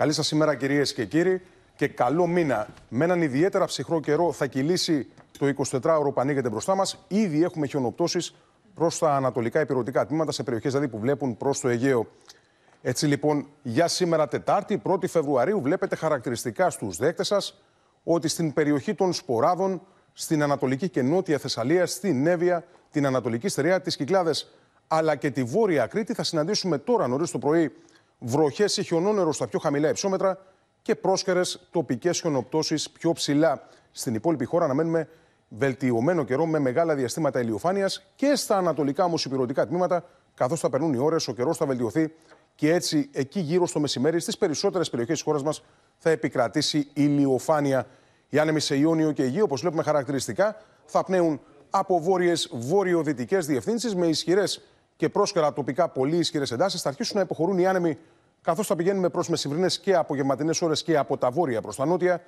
Καλή σας ημέρα, κυρίες και κύριοι, και καλό μήνα. Με έναν ιδιαίτερα ψυχρό καιρό θα κυλήσει το 24ωρο που ανοίγεται μπροστά μας. Ήδη έχουμε χιονοπτώσεις προς τα ανατολικά υπηρετικά τμήματα, σε περιοχές δηλαδή που βλέπουν προς το Αιγαίο. Έτσι λοιπόν, για σήμερα Τετάρτη, 1η Φεβρουαρίου, βλέπετε χαρακτηριστικά στους δέκτες σας ότι στην περιοχή των Σποράδων, στην Ανατολική και Νότια Θεσσαλία, στην Νέβια, την Ανατολική Στερεά, τις Κυκλάδες αλλά και τη Βόρεια Κρήτη θα συναντήσουμε τώρα νωρίς το πρωί βροχές ή χιονόνερος στα πιο χαμηλά υψόμετρα και πρόσκαιρες τοπικές χιονοπτώσεις πιο ψηλά. Στην υπόλοιπη χώρα αναμένουμε βελτιωμένο καιρό με μεγάλα διαστήματα ηλιοφάνειας και στα ανατολικά όμως υπηρετικά τμήματα, καθώς θα περνούν οι ώρες, ο καιρός θα βελτιωθεί και έτσι εκεί γύρω στο μεσημέρι στις περισσότερες περιοχές της χώρας μας θα επικρατήσει ηλιοφάνεια. Οι άνεμοι σε Ιόνιο και Γη, όπως βλέπουμε χαρακτηριστικά, θα πνέουν από βόρειες βορειοδυτικές διευθύνσεις με ισχυρές και πρόσκαιρα τοπικά πολύ ισχυρές εντάσεις, θα αρχίσουν να υποχωρούν οι άνεμοι καθώς θα πηγαίνουμε προς μεσημβρινές και απογευματινές ώρες και από τα βόρεια προς τα νότια.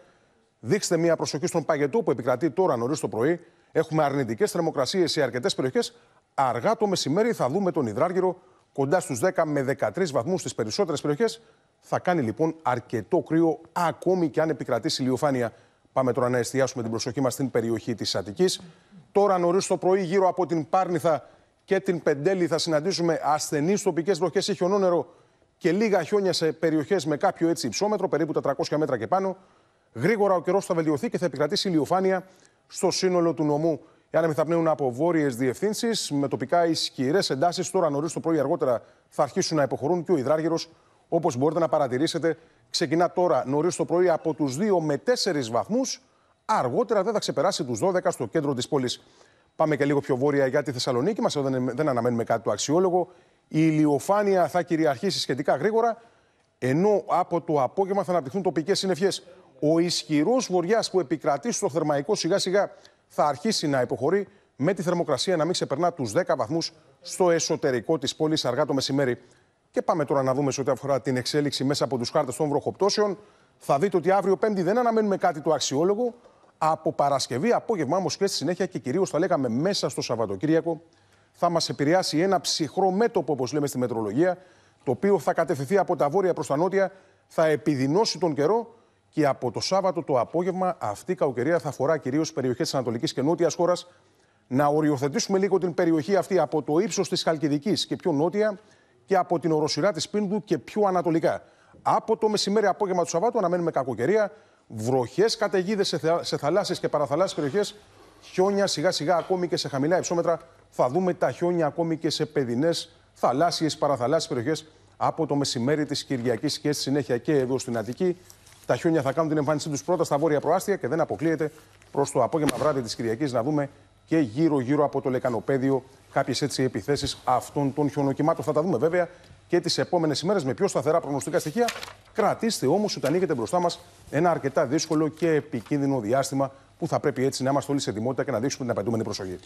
Δείξτε μια προσοχή στον παγετό που επικρατεί τώρα νωρίς το πρωί. Έχουμε αρνητικές θερμοκρασίες σε αρκετές περιοχές. Αργά το μεσημέρι θα δούμε τον υδράργυρο κοντά στους 10 με 13 βαθμούς στις περισσότερες περιοχές. Θα κάνει λοιπόν αρκετό κρύο, ακόμη και αν επικρατήσει ηλιοφάνεια. Πάμε τώρα να εστιάσουμε την προσοχή μας στην περιοχή της Αττικής. Τώρα νωρίς το πρωί, γύρω από την Πάρνηθα, και την Πεντέλη θα συναντήσουμε ασθενείς τοπικές βροχές ή χιονόνερο και λίγα χιόνια σε περιοχές με κάποιο έτσι υψόμετρο, περίπου 400 μέτρα και πάνω. Γρήγορα ο καιρός θα βελτιωθεί και θα επικρατήσει ηλιοφάνεια στο σύνολο του νομού. Οι άνεμοι θα πνέουν από βόρειες διευθύνσεις με τοπικά ισχυρέ εντάσεις. Τώρα νωρίς το πρωί αργότερα θα αρχίσουν να υποχωρούν και ο υδράργυρος, όπως μπορείτε να παρατηρήσετε, ξεκινά τώρα νωρίς το πρωί από τους 2 με 4 βαθμούς. Αργότερα δεν θα ξεπεράσει τους 12 στο κέντρο της πόλης. Πάμε και λίγο πιο βόρεια για τη Θεσσαλονίκη μας. Εδώ δεν, δεν αναμένουμε κάτι το αξιόλογο. Η ηλιοφάνεια θα κυριαρχήσει σχετικά γρήγορα, ενώ από το απόγευμα θα αναπτυχθούν τοπικές συννεφιές. Ο ισχυρός βορειά που επικρατεί στο θερμαϊκό σιγά-σιγά θα αρχίσει να υποχωρεί με τη θερμοκρασία να μην ξεπερνά τους 10 βαθμούς στο εσωτερικό της πόλης αργά το μεσημέρι. Και πάμε τώρα να δούμε σε ό,τι αφορά την εξέλιξη μέσα από τους χάρτες των βροχοπτώσεων. Θα δείτε ότι αύριο Πέμπτη δεν αναμένουμε κάτι το αξιόλογο από Παρασκευή, απόγευμα όμω και στη συνέχεια και κυρίως θα λέγαμε μέσα στο Σαββατοκύριακο, θα μας επηρεάσει ένα ψυχρό μέτωπο, όπως λέμε στη μετρολογία, το οποίο θα κατευθυνθεί από τα βόρεια προς τα νότια, θα επιδεινώσει τον καιρό και από το Σάββατο το απόγευμα αυτή η κακοκαιρία θα αφορά κυρίως περιοχές της Ανατολικής και Νότιας χώρας. Να οριοθετήσουμε λίγο την περιοχή αυτή από το ύψος της Χαλκιδικής και πιο νότια και από την οροσυρά της Πίνδου και πιο ανατολικά. Από το μεσημέρι απόγευμα του Σαββάτου αναμένουμε κακοκαιρία βροχές, καταιγίδες σε, θα... θαλάσσιες και παραθαλάσσιες περιοχές, χιόνια σιγά σιγά ακόμη και σε χαμηλά υψόμετρα. Θα δούμε τα χιόνια ακόμη και σε παιδινές, θαλάσσιες, παραθαλάσσιες περιοχές από το μεσημέρι της Κυριακής και στη συνέχεια και εδώ στην Αττική. Τα χιόνια θα κάνουν την εμφάνισή τους πρώτα στα βόρεια προάστια και δεν αποκλείεται προς το απόγευμα βράδυ της Κυριακής να δούμε και γύρω-γύρω από το λεκανοπέδιο κάποιες έτσι επιθέσεις αυτών των χιονοκυμάτων. Θα τα δούμε βέβαια και τις επόμενες ημέρες με πιο σταθερά προγνωστικά στοιχεία. Κρατήστε όμως ότι ανοίγεται μπροστά μας ένα αρκετά δύσκολο και επικίνδυνο διάστημα που θα πρέπει έτσι να είμαστε όλοι σε δημότητα και να δείξουμε την απαιτούμενη προσοχή.